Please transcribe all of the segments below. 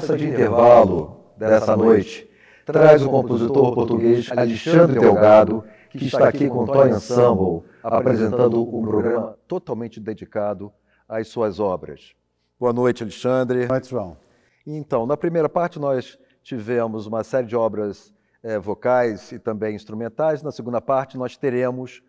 peça de intervalo dessa noite traz o compositor português Alexandre Delgado, que está aqui com o Toy Ensemble, apresentando um programa totalmente dedicado às suas obras. Boa noite, Alexandre. Boa noite, João. Então, na primeira parte nós tivemos uma série de obras é, vocais e também instrumentais. Na segunda parte nós teremos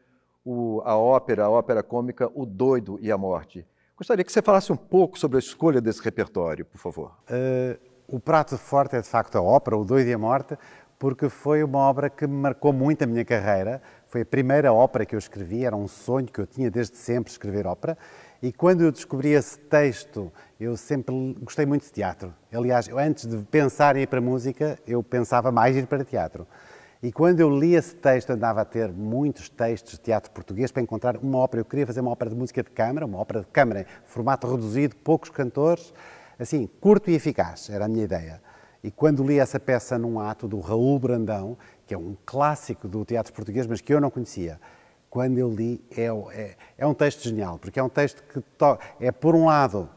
o, a ópera, a ópera cômica O Doido e a Morte. Gostaria que você falasse um pouco sobre a escolha desse repertório, por favor. Uh, o prato forte é de facto a ópera, O Doido e a Morte, porque foi uma obra que marcou muito a minha carreira. Foi a primeira ópera que eu escrevi, era um sonho que eu tinha desde sempre escrever ópera. E quando eu descobri esse texto, eu sempre gostei muito de teatro. Aliás, eu, antes de pensar em ir para a música, eu pensava mais em ir para teatro. E quando eu li esse texto, andava a ter muitos textos de teatro português para encontrar uma ópera. Eu queria fazer uma ópera de música de câmara, uma ópera de câmara, formato reduzido, poucos cantores, assim, curto e eficaz, era a minha ideia. E quando li essa peça num ato do Raul Brandão, que é um clássico do teatro português, mas que eu não conhecia, quando eu li, é, é, é um texto genial, porque é um texto que é, por um lado,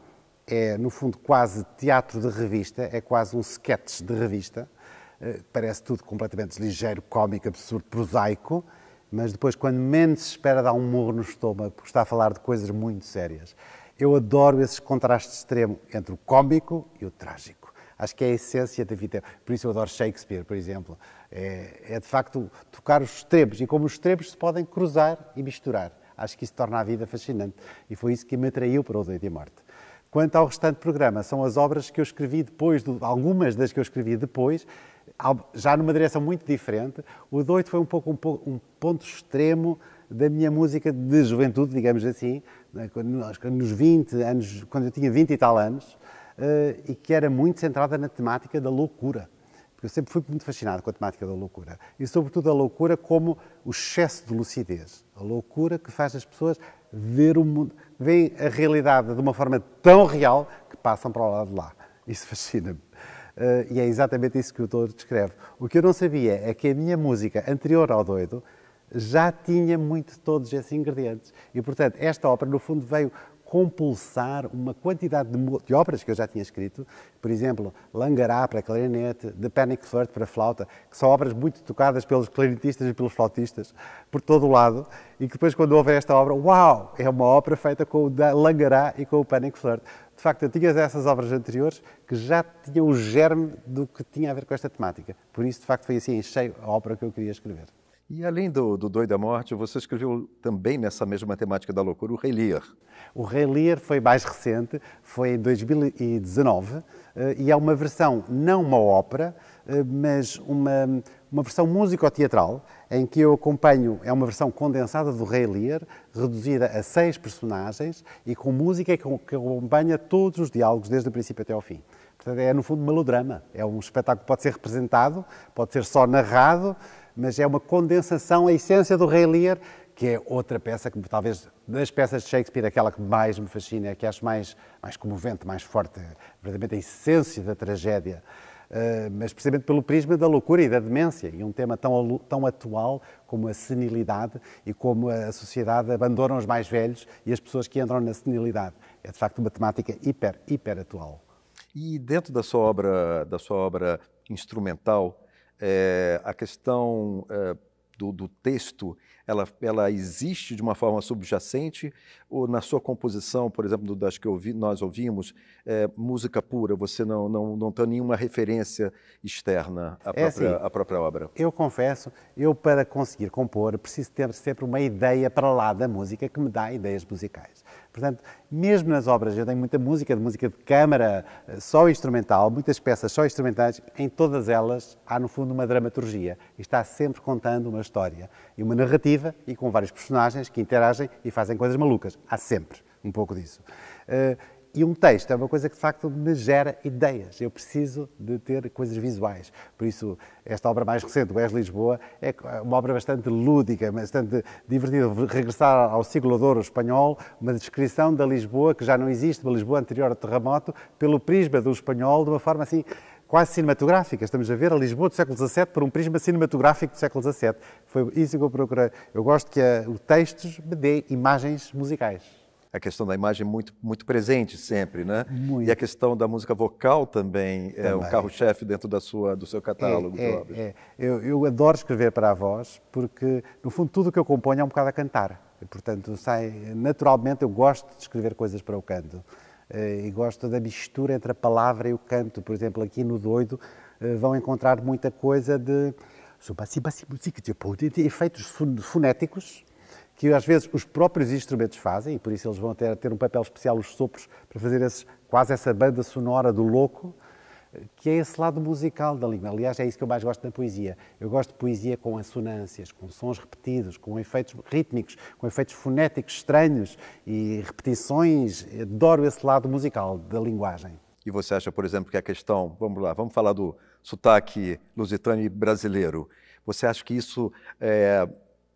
é no fundo quase teatro de revista, é quase um sketch de revista, eh, parece tudo completamente ligeiro, cómico, absurdo, prosaico, mas depois, quando menos se espera, dá um morro no estômago, porque está a falar de coisas muito sérias. Eu adoro esses contrastes extremos entre o cómico e o trágico. Acho que é a essência da vida. Por isso eu adoro Shakespeare, por exemplo. É, é de facto tocar os extremos e como os extremos se podem cruzar e misturar. Acho que isso torna a vida fascinante e foi isso que me atraiu para o dia e Morte. Quanto ao restante programa, são as obras que eu escrevi depois, algumas das que eu escrevi depois, já numa direção muito diferente. O doito foi um pouco um, um ponto extremo da minha música de juventude, digamos assim, né, nos 20 anos, quando eu tinha 20 e tal anos, eh, e que era muito centrada na temática da loucura. Porque eu sempre fui muito fascinado com a temática da loucura. E, sobretudo, a loucura como o excesso de lucidez. A loucura que faz as pessoas ver o mundo, a realidade de uma forma tão real que passam para o lado de lá. Isso fascina-me. Eh, e é exatamente isso que o Doutor descreve. O que eu não sabia é que a minha música anterior ao Doido já tinha muito todos esses ingredientes. E, portanto, esta ópera, no fundo, veio compulsar uma quantidade de, de, que eu já tinha escrito, por exemplo, Langará para clarinete, The Panic Flirt para flauta, que são obras muito tocadas pelos clarinetistas e pelos flautistas por todo o lado, e que depois quando houve esta obra, uau, é uma obra feita com o Langará e com o Panic Flirt. De facto, eu tinha essas obras anteriores que já tinham o germe do que tinha a ver com esta temática. Por isso, de facto, foi assim em cheio a obra que eu queria escrever. E além do, do Doi da Morte, você escreveu também nessa mesma temática da loucura o Rei Lear. O Rei Lear foi mais recente, foi em 2019, e é uma versão, não uma ópera, eh, mas uma, uma versão músico-teatral, em que eu acompanho, é uma versão condensada do Rei Lear, reduzida a seis personagens e com música que acompanha todos os diálogos, desde o princípio até ao fim. Portanto, é no fundo melodrama, é um espetáculo que pode ser representado, pode ser só narrado, mas é uma condensação, a essência do Rei Lear, que é outra peça que talvez das peças de Shakespeare aquela que mais me fascina, é que acho mais mais comovente, mais forte, verdadeiramente a essência da tragédia. Uh, mas precisamente pelo prisma da loucura e da demência, e um tema tão, tão atual como a senilidade e como a sociedade abandona os mais velhos e as pessoas que entram na senilidade. É de facto uma temática hiper, hiper atual. E dentro da sua obra, da sua obra instrumental, é, a questão é, do, do, texto ela, ela existe de uma forma subjacente ou na sua composição, por exemplo, das que ouvi, nós ouvimos, é, música pura, você não, não, não tem nenhuma referência externa à é própria, é assim, à própria obra? Eu confesso, eu para conseguir compor preciso ter sempre uma ideia para lá da música que me dá ideias musicais. Portanto, mesmo nas obras, eu tenho muita música, de música de câmara, eh, só instrumental, muitas peças só instrumentais, em todas elas há no fundo uma dramaturgia. E está sempre contando uma história e uma narrativa e com vários personagens que interagem e fazem coisas malucas. Há sempre um pouco disso. Eh, e um texto é uma coisa que de facto me gera ideias. Eu preciso de ter coisas visuais. Por isso, esta obra mais recente, o És Lisboa, é uma obra bastante lúdica, bastante divertida. Regressar ao siglo de ouro espanhol, uma descrição da Lisboa que já não existe, uma Lisboa anterior ao terremoto, pelo prisma do espanhol, de uma forma assim quase cinematográfica. Estamos a ver a Lisboa do século XVII por um prisma cinematográfico do século XVII. Foi isso que eu procurei. Eu gosto que a, eh, o texto me dê imagens musicais a questão da imagem muito, muito presente sempre, né? Muito. E a questão da música vocal também, é, também. é um carro-chefe dentro da sua, do seu catálogo é, é, é. Eu, eu adoro escrever para a voz, porque, no fundo, tudo o que eu componho é um bocado a cantar. E, portanto, sai naturalmente, eu gosto de escrever coisas para o canto. Eh, e gosto da mistura entre a palavra e o canto. Por exemplo, aqui no Doido eh, vão encontrar muita coisa de efeitos fonéticos que às vezes os próprios instrumentos fazem, e por isso eles vão até ter um papel especial, os sopros, para fazer esses, quase essa banda sonora do louco, que é esse lado musical da língua. Aliás, é isso que eu mais gosto da poesia. Eu gosto de poesia com assonâncias, com sons repetidos, com efeitos rítmicos, com efeitos fonéticos estranhos e repetições. Adoro esse lado musical da linguagem. E você acha, por exemplo, que a questão, vamos lá, vamos falar do sotaque lusitano e brasileiro. Você acha que isso é,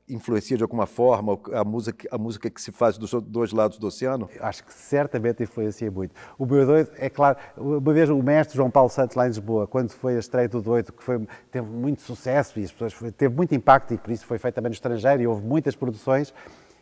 influencia de alguma forma a música, a música que se faz dos dois lados do oceano? Acho que certamente influencia muito. O meu doido, é claro, uma vez o mestre João Paulo Santos lá em Lisboa, quando foi a estreia do doido, que foi, teve muito sucesso e as pessoas teve muito impacto e por isso foi feito também no estrangeiro e houve muitas produções.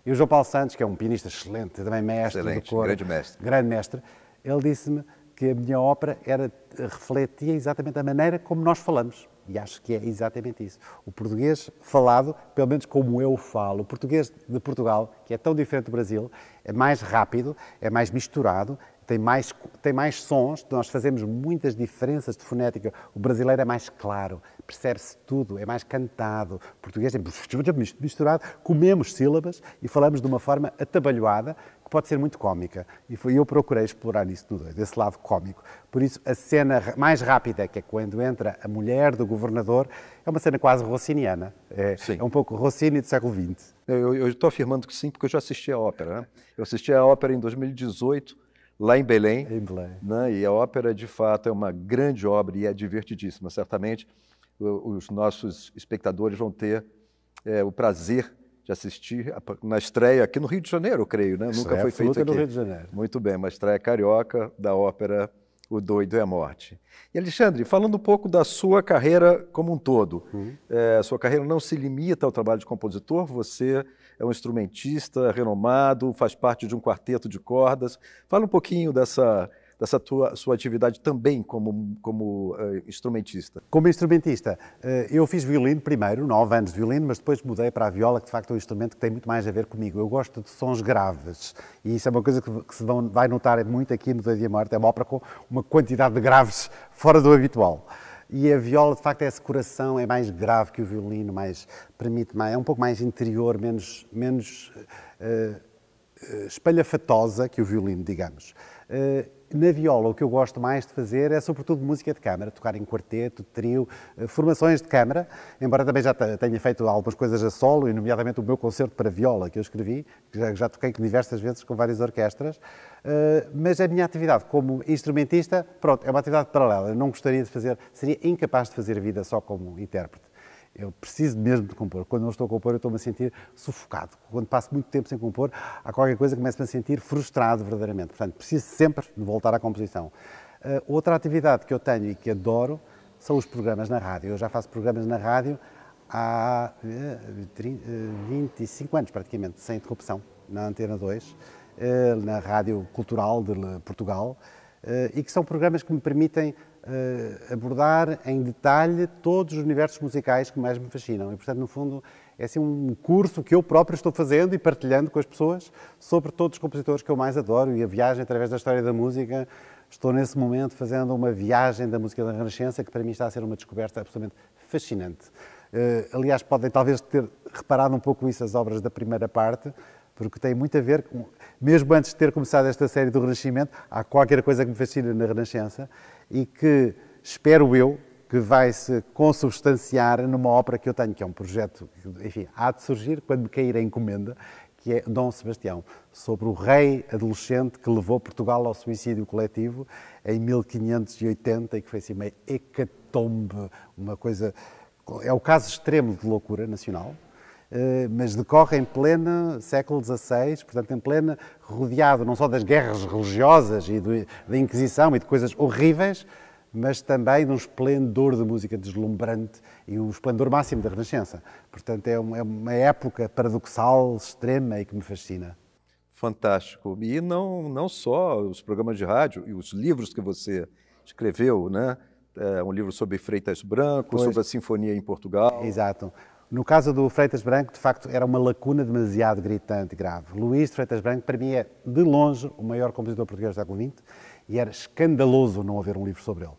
E o João Paulo Santos, que é um pianista excelente, também mestre excelente, do coro, grande mestre. Grande mestre. Ele disse-me que a minha ópera era refletia exatamente a maneira como nós falamos. E acho que é exatamente isso. O português falado, pelo menos como eu falo, o português de Portugal, que é tão diferente do Brasil, é mais rápido, é mais misturado, tem mais, tem mais sons, nós fazemos muitas diferenças de fonética. O brasileiro é mais claro, percebe-se tudo, é mais cantado. O português é misturado, comemos sílabas e falamos de uma forma atabalhoada, que pode ser muito cómica. E foi eu procurei explorar isso no esse lado cómico. Por isso, a cena mais rápida, é que é quando entra a mulher do governador, é uma cena quase rossiniana. É, é um pouco Rossini do século XX. Eu estou afirmando que sim, porque eu já assisti a ópera. Né? Eu assisti a ópera em 2018, lá em Belém. Em Belém. Né? E a ópera, de fato, é uma grande obra e é divertidíssima. Certamente, os nossos espectadores vão ter é, o prazer de assistir na estreia aqui no Rio de Janeiro, creio, né? Nunca é foi feito aqui. no Rio de Janeiro. Muito bem, uma estreia carioca da ópera O Doido é a Morte. E Alexandre, falando um pouco da sua carreira como um todo, uhum. é, sua carreira não se limita ao trabalho de compositor, você é um instrumentista renomado, faz parte de um quarteto de cordas. Fala um pouquinho dessa dessa tua, sua atividade também como, como uh, instrumentista? Como instrumentista, uh, eu fiz violino primeiro, nove anos de violino, mas depois mudei para a viola, que de facto é um instrumento que tem muito mais a ver comigo. Eu gosto de sons graves e isso é uma coisa que, que se vão, vai notar muito aqui no Dia de Morte, é uma ópera com uma quantidade de graves fora do habitual. E a viola, de facto, é esse coração, é mais grave que o violino, mais, permite mais, é um pouco mais interior, menos, menos uh, espalhafatosa que o violino, digamos na viola, o que eu gosto mais de fazer é, sobretudo, música de câmara, tocar em quarteto, trio, eh, formações de câmara, embora também já tenha feito algumas coisas a solo, e nomeadamente o meu concerto para viola que eu escrevi, que já, já toquei diversas vezes com várias orquestras, eh, mas a minha atividade como instrumentista, pronto, é uma atividade paralela, eu não gostaria de fazer, seria incapaz de fazer vida só como intérprete. Eu preciso mesmo de compor. Quando não estou a compor, eu estou-me a sentir sufocado. Quando passo muito tempo sem compor, há qualquer coisa que começo-me a sentir frustrado verdadeiramente. Portanto, preciso sempre de voltar à composição. Uh, outra atividade que eu tenho e que adoro são os programas na rádio. Eu já faço programas na rádio há uh, 30, uh, 25 anos, praticamente, sem interrupção, na Antena 2, eh, na Rádio Cultural de Portugal. Eh, e que são programas que me permitem eh, abordar em detalhe todos os universos musicais que mais me fascinam. E, portanto, no fundo, é assim um curso que eu próprio estou fazendo e partilhando com as pessoas sobre todos os compositores que eu mais adoro e a viagem através da história da música. Estou nesse momento fazendo uma viagem da música da Renascença que para mim está a ser uma descoberta absolutamente fascinante. Eh, aliás, podem talvez ter reparado um pouco isso as obras da primeira parte, porque tem muito a ver com. Mesmo antes de ter começado esta série do Renascimento, há qualquer coisa que me fascina na Renascença e que espero eu que vai se consubstanciar numa ópera que eu tenho, que é um projeto, enfim, há de surgir quando me cair a encomenda, que é Dom Sebastião, sobre o rei adolescente que levou Portugal ao suicídio coletivo em 1580 e que foi assim uma hecatombe, uma coisa. É o caso extremo de loucura nacional, eh, mas decorre em pleno século XVI, portanto, em pleno rodeado não só das guerras religiosas e do, da Inquisição e de coisas horríveis, mas também de um esplendor de música deslumbrante e um esplendor máximo da Renascença. Portanto, é uma, é uma época paradoxal, extrema e que me fascina. Fantástico. E não, não só os programas de rádio e os livros que você escreveu, né? É um livro sobre Freitas Branco, pois. sobre a Sinfonia em Portugal. Exato. No caso do Freitas Branco, de facto, era uma lacuna demasiado gritante e grave. Luís de Freitas Branco, para mim, é de longe o maior compositor português do século XX e era escandaloso não haver um livro sobre ele.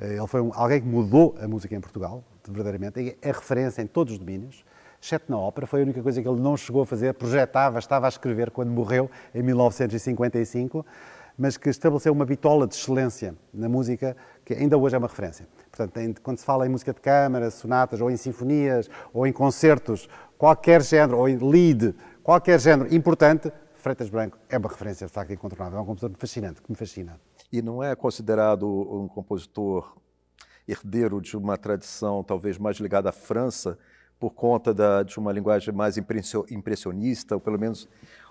Eh, ele foi um, alguém que mudou a música em Portugal, verdadeiramente, é referência em todos os domínios, exceto na ópera, foi a única coisa que ele não chegou a fazer, projetava, estava a escrever quando morreu, em 1955 mas que estabeleceu uma bitola de excelência na música que ainda hoje é uma referência. Portanto, quando se fala em música de câmara, sonatas, ou em sinfonias, ou em concertos, qualquer género, ou em lead, qualquer género importante, Freitas Branco é uma referência, de facto, incontornável. É um compositor fascinante, que me fascina. E não é considerado um compositor herdeiro de uma tradição talvez mais ligada à França, por conta da, de uma linguagem mais impressionista, ou pelo menos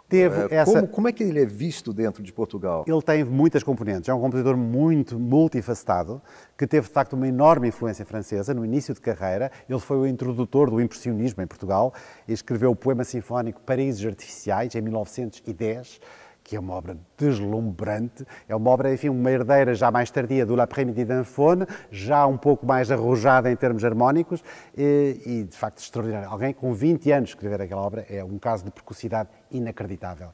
Teve é, essa... Como, como, é que ele é visto dentro de Portugal? Ele tem muitas componentes. É um compositor muito multifacetado, que teve, de facto, uma enorme influência francesa no início de carreira. Ele foi o introdutor do impressionismo em Portugal. e escreveu o poema sinfónico Paraísos Artificiais, em 1910 que é uma obra deslumbrante, é uma obra, enfim, uma herdeira já mais tardia do L'après-midi d'Anfone, já um pouco mais arrojada em termos harmónicos e, e, de facto, extraordinário. Alguém com 20 anos escrever aquela obra é um caso de precocidade inacreditável.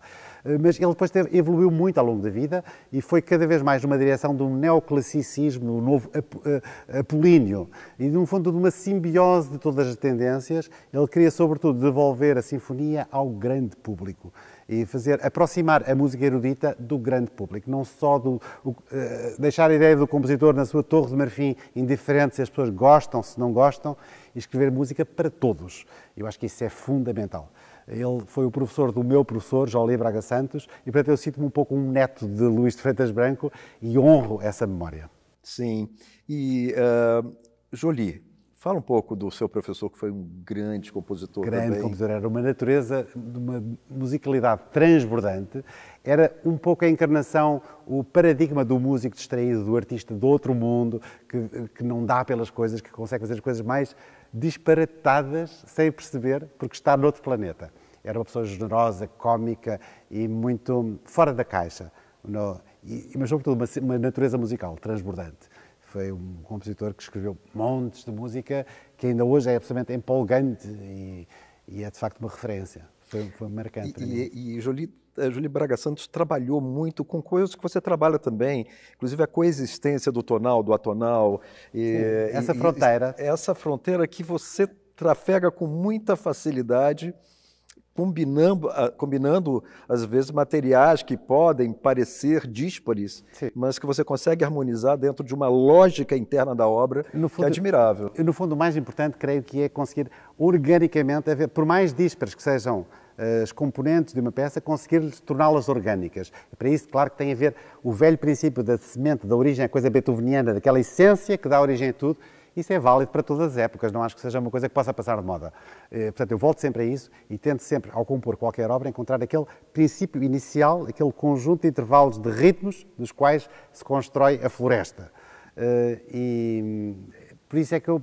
Eh, mas ele depois teve, evoluiu muito ao longo da vida e foi cada vez mais numa direção de um neoclassicismo, um novo ap, eh, apolíneo e, no fundo, de uma simbiose de todas as tendências. Ele queria, sobretudo, devolver a sinfonia ao grande público e fazer aproximar a música erudita do grande público, não só do o, eh, deixar a ideia do compositor na sua torre de marfim indiferente se as pessoas gostam, se não gostam, e escrever música para todos. Eu acho que isso é fundamental. Ele foi o professor do meu professor, Jolie Braga Santos, e portanto eu sinto-me um pouco um neto de Luís de Freitas Branco e honro essa memória. Sim, e uh, eh, Jolie, Fala um pouco do seu professor, que foi um grande compositor grande também. compositor, era uma natureza de uma musicalidade transbordante. Era um pouco a encarnação, o paradigma do músico distraído, do artista do outro mundo, que, que não dá pelas coisas, que consegue fazer as coisas mais disparatadas sem perceber, porque está noutro planeta. Era uma pessoa generosa, cómica e muito fora da caixa. No, e, mas, sobretudo, uma, uma natureza musical transbordante foi um compositor que escreveu montes de música que ainda hoje é absolutamente empolgante e, e é de facto uma referência. Foi, foi marcante. E, para mim. e, e a Julie Braga Santos trabalhou muito com coisas que você trabalha também, inclusive a coexistência do tonal, do atonal. E, Sim, essa fronteira. essa fronteira que você trafega com muita facilidade combinando, ah, combinando às vezes materiais que podem parecer díspares, mas que você consegue harmonizar dentro de uma lógica interna da obra fundo, que é admirável. No fundo, o mais importante, creio que é conseguir organicamente, por mais díspares que sejam eh, as componentes de uma peça, conseguir torná-las orgânicas. E para isso, claro que tem a ver o velho princípio da semente, da origem, a coisa beethoveniana, daquela essência que dá origem a tudo, isso é válido para todas as épocas, não acho que seja uma coisa que possa passar de moda. Eh, portanto, eu volto sempre a isso e tento sempre, ao compor qualquer obra, encontrar aquele princípio inicial, aquele conjunto de intervalos de ritmos dos quais se constrói a floresta. Eh, e por isso é que eu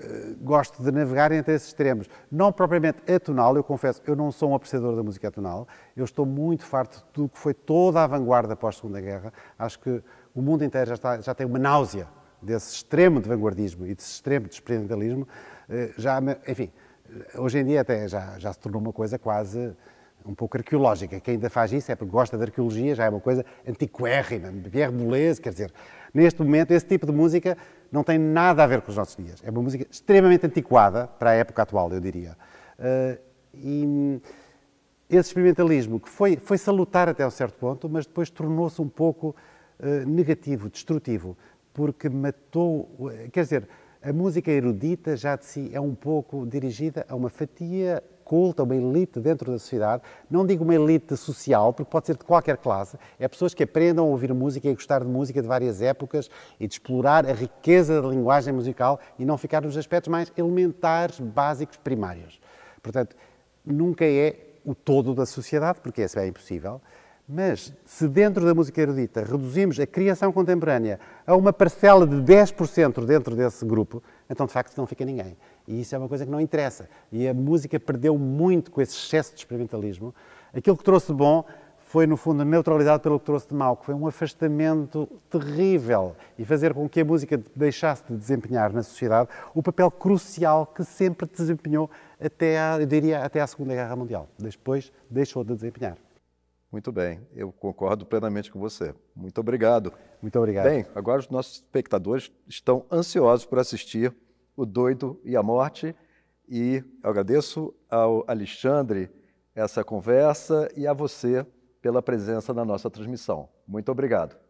eh, gosto de navegar entre esses extremos. Não propriamente atonal, eu confesso, eu não sou um apreciador da música atonal, eu estou muito farto do que foi toda a vanguarda pós-Segunda Guerra. Acho que o mundo inteiro já, está, já tem uma náusea desse extremo de vanguardismo e desse extremo de experimentalismo, eh, já, enfim, eh, hoje em dia até já, já se tornou uma coisa quase um pouco arqueológica. Quem ainda faz isso é porque gosta de arqueologia, já é uma coisa antiquérrima, Pierre Boulez, quer dizer, neste momento esse tipo de música não tem nada a ver com os nossos dias. É uma música extremamente antiquada para a época atual, eu diria. Eh, e esse experimentalismo, que foi, foi salutar até um certo ponto, mas depois tornou-se um pouco negativo, destrutivo, porque matou. Quer dizer, a música erudita já de si é um pouco dirigida a uma fatia culta, uma elite dentro da sociedade. Não digo uma elite social, porque pode ser de qualquer classe. É pessoas que aprendam a ouvir música e a gostar de música de várias épocas e de explorar a riqueza da linguagem musical e não ficar nos aspectos mais elementares, básicos, primários. Portanto, nunca é o todo da sociedade, porque isso é impossível, mas se dentro da música erudita reduzimos a criação contemporânea a uma parcela de 10% dentro desse grupo, então de facto não fica ninguém. E isso é uma coisa que não interessa. E a música perdeu muito com esse excesso de experimentalismo. Aquilo que trouxe de bom foi, no fundo, a neutralidade pelo que trouxe de mal, que foi um afastamento terrível e fazer com que a música deixasse de desempenhar na sociedade o papel crucial que sempre desempenhou até, a, eu diria, até à Segunda Guerra Mundial. Depois deixou de desempenhar. Muito bem, eu concordo plenamente com você. Muito obrigado. Muito obrigado. Bem, agora os nossos espectadores estão ansiosos por assistir O Doido e a Morte. E eu agradeço ao Alexandre essa conversa e a você pela presença na nossa transmissão. Muito obrigado.